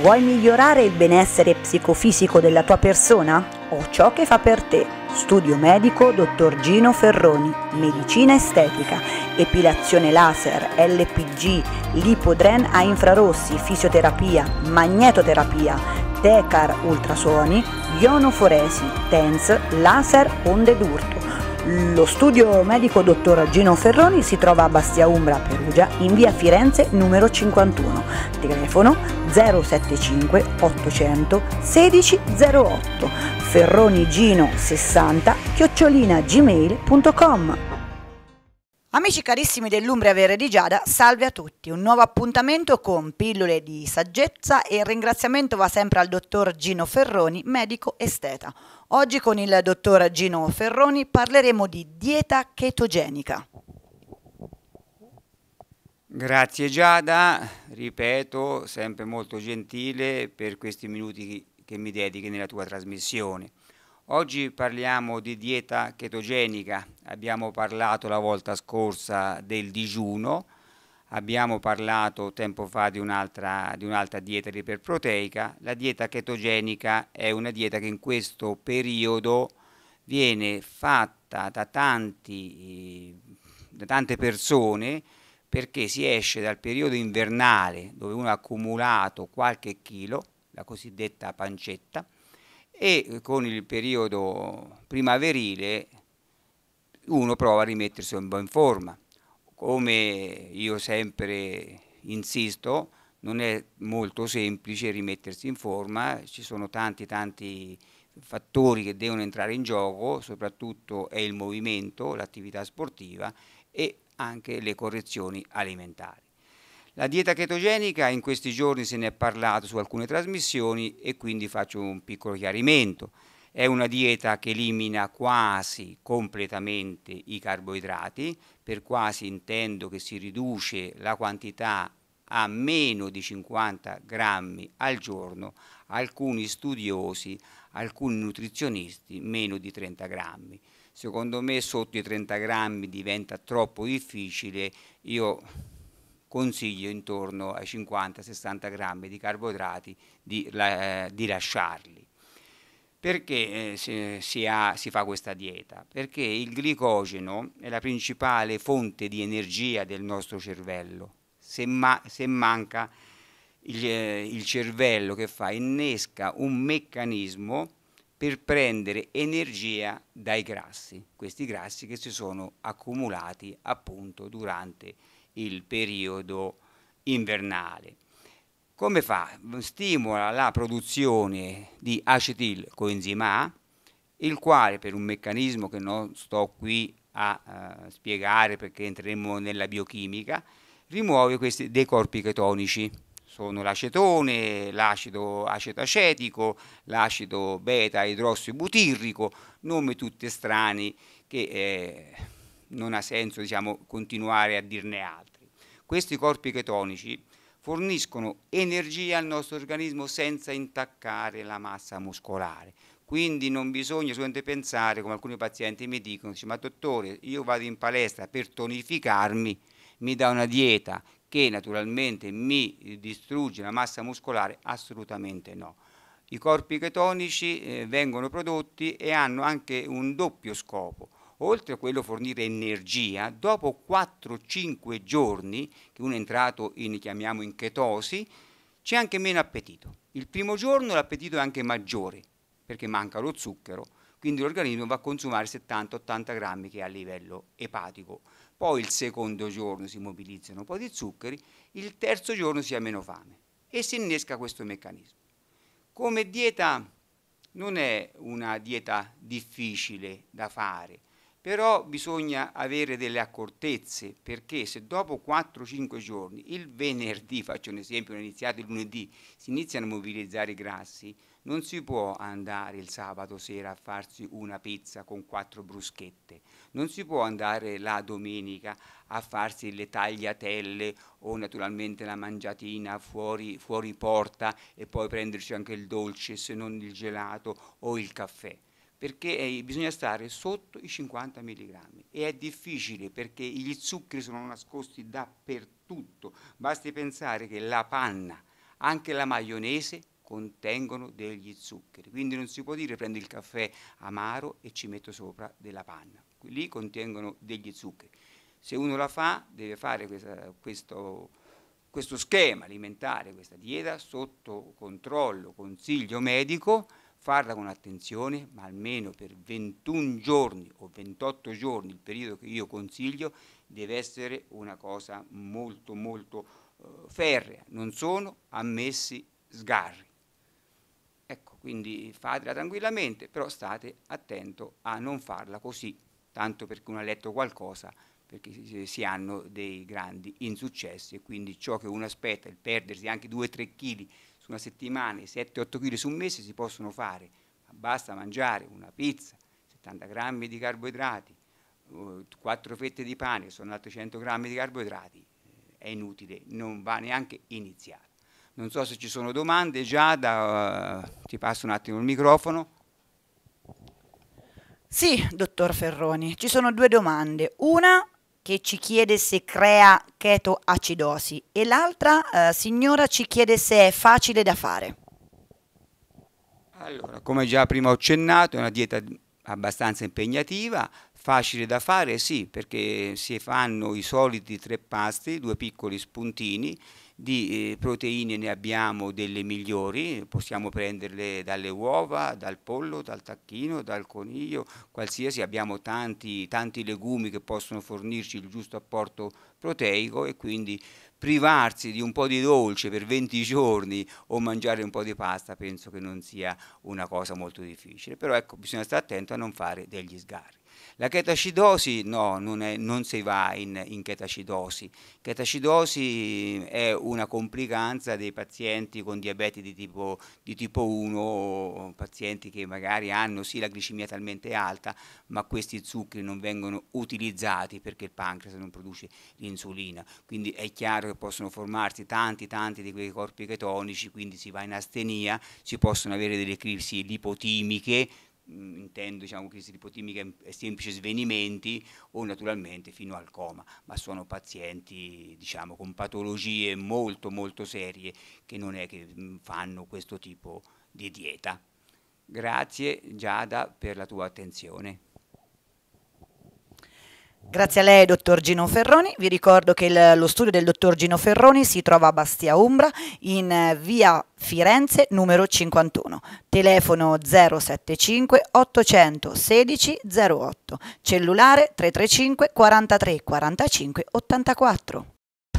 Vuoi migliorare il benessere psicofisico della tua persona? Ho ciò che fa per te. Studio medico Dottor Gino Ferroni, medicina estetica, epilazione laser, LPG, lipodren a infrarossi, fisioterapia, magnetoterapia, tecar ultrasuoni, ionoforesi, TENS, laser onde d'urto lo studio medico dottor Gino Ferroni si trova a Bastia Umbra, Perugia, in via Firenze numero 51, telefono 075 800 1608, ferronigino60 chiocciolina gmail.com. Amici carissimi dell'Umbria Vere di Giada, salve a tutti. Un nuovo appuntamento con pillole di saggezza e il ringraziamento va sempre al dottor Gino Ferroni, medico esteta. Oggi con il dottor Gino Ferroni parleremo di dieta chetogenica. Grazie Giada, ripeto, sempre molto gentile per questi minuti che mi dedichi nella tua trasmissione. Oggi parliamo di dieta chetogenica, abbiamo parlato la volta scorsa del digiuno, abbiamo parlato tempo fa di un'altra, di un'altra dieta iperproteica, la dieta chetogenica è una dieta che in questo periodo viene fatta da, tanti, da tante persone perché si esce dal periodo invernale dove uno ha accumulato qualche chilo, la cosiddetta pancetta, e con il periodo primaverile uno prova a rimettersi in buona forma. Come io sempre insisto, non è molto semplice rimettersi in forma, ci sono tanti tanti fattori che devono entrare in gioco, soprattutto è il movimento, l'attività sportiva e anche le correzioni alimentari. La dieta chetogenica in questi giorni se ne è parlato su alcune trasmissioni e quindi faccio un piccolo chiarimento. È una dieta che elimina quasi completamente i carboidrati, per quasi intendo che si riduce la quantità a meno di 50 grammi al giorno, alcuni studiosi, alcuni nutrizionisti meno di 30 grammi. Secondo me sotto i 30 grammi diventa troppo difficile, io consiglio intorno ai 50-60 grammi di carboidrati di, eh, di lasciarli. Perché eh, si, si, ha, si, fa questa dieta? Perché il glicogeno è la principale fonte di energia del nostro cervello. Se, ma, se manca il, eh, il cervello che fa? Innesca un meccanismo per prendere energia dai grassi, questi grassi che si sono accumulati appunto durante il periodo invernale. Come fa? Stimola la produzione di acetilcoenzima A, il quale per un meccanismo che non sto qui a eh, spiegare perché entreremo nella biochimica, rimuove questi, dei corpi chetonici. Sono l'acetone, l'acido acetacetico, l'acido beta idrossibutirrico, nomi tutti strani che eh, non ha senso diciamo, continuare a dirne altri. Questi corpi chetonici forniscono energia al nostro organismo senza intaccare la massa muscolare. Quindi non bisogna solamente pensare, come alcuni pazienti mi dicono, ma dottore, io vado in palestra per tonificarmi, mi dà una dieta che naturalmente mi distrugge la massa muscolare? Assolutamente no. I corpi chetonici eh, vengono prodotti e hanno anche un doppio scopo oltre a quello fornire energia, dopo 4-5 giorni che uno è entrato in, chiamiamo, in chetosi, c'è anche meno appetito. Il primo giorno l'appetito è anche maggiore, perché manca lo zucchero, quindi l'organismo va a consumare 70-80 grammi che è a livello epatico. Poi il secondo giorno si mobilizzano un po' di zuccheri, il terzo giorno si ha meno fame e si innesca questo meccanismo. Come dieta non è una dieta difficile da fare, però bisogna avere delle accortezze perché se dopo 4-5 giorni, il venerdì, faccio un esempio, ho iniziato il lunedì, si iniziano a mobilizzare i grassi, non si può andare il sabato sera a farsi una pizza con quattro bruschette, non si può andare la domenica a farsi le tagliatelle o naturalmente la mangiatina fuori, fuori porta e poi prenderci anche il dolce se non il gelato o il caffè perché bisogna stare sotto i 50 mg e è difficile perché gli zuccheri sono nascosti dappertutto. Basti pensare che la panna, anche la maionese contengono degli zuccheri, quindi non si può dire prendo il caffè amaro e ci metto sopra della panna, lì contengono degli zuccheri. Se uno la fa deve fare questa, questo, questo schema alimentare, questa dieta sotto controllo, consiglio medico farla con attenzione, ma almeno per 21 giorni o 28 giorni, il periodo che io consiglio, deve essere una cosa molto molto eh, ferrea, non sono ammessi sgarri. Ecco, quindi fatela tranquillamente, però state attento a non farla così, tanto perché uno ha letto qualcosa, perché si hanno dei grandi insuccessi e quindi ciò che uno aspetta, il perdersi anche 2-3 kg su una settimana, 7-8 kg su un mese si possono fare, ma basta mangiare una pizza, 70 grammi di carboidrati, 4 eh, fette di pane, che sono altri 100 grammi di carboidrati, eh, è inutile, non va neanche iniziato. Non so se ci sono domande, Giada, uh, ti passo un attimo il microfono. Sì, dottor Ferroni, ci sono due domande. Una che ci chiede se crea chetoacidosi e l'altra eh, signora ci chiede se è facile da fare. Allora, come già prima ho accennato, è una dieta abbastanza impegnativa, Facile da fare sì, perché si fanno i soliti tre pasti, due piccoli spuntini, di eh, proteine ne abbiamo delle migliori, possiamo prenderle dalle uova, dal pollo, dal tacchino, dal coniglio, qualsiasi, abbiamo tanti, tanti legumi che possono fornirci il giusto apporto proteico e quindi privarsi di un po' di dolce per 20 giorni o mangiare un po' di pasta penso che non sia una cosa molto difficile, però ecco bisogna stare attento a non fare degli sgarri. La chetacidosi no, non, è, non si va in, in chetacidosi. Chetacidosi è una complicanza dei pazienti con diabete di tipo, di tipo 1 pazienti che magari hanno sì la glicemia talmente alta, ma questi zuccheri non vengono utilizzati perché il pancreas non produce l'insulina. Quindi è chiaro che possono formarsi tanti tanti di quei corpi chetonici, quindi si va in astenia, si possono avere delle crisi lipotimiche Mm, intendo diciamo, crisi lipotimiche e semplici svenimenti o naturalmente fino al coma, ma sono pazienti diciamo, con patologie molto molto serie che non è che mm, fanno questo tipo di dieta. Grazie Giada per la tua attenzione. Grazie a lei, dottor Gino Ferroni. Vi ricordo che il, lo studio del dottor Gino Ferroni si trova a Bastia Umbra, in eh, via Firenze numero 51, telefono 075 816 08, cellulare 335 43 45 84.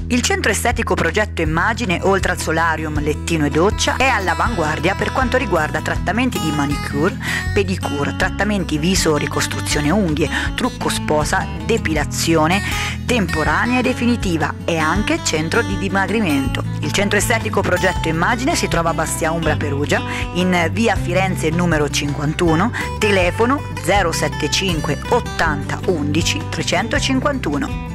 Il centro estetico Progetto Immagine, oltre al solarium, lettino e doccia, è all'avanguardia per quanto riguarda trattamenti di manicure, pedicure, trattamenti viso, ricostruzione unghie, trucco sposa, depilazione temporanea e definitiva e anche centro di dimagrimento. Il centro estetico Progetto Immagine si trova a Bastia Umbra Perugia, in via Firenze numero 51, telefono 075 80 11 351.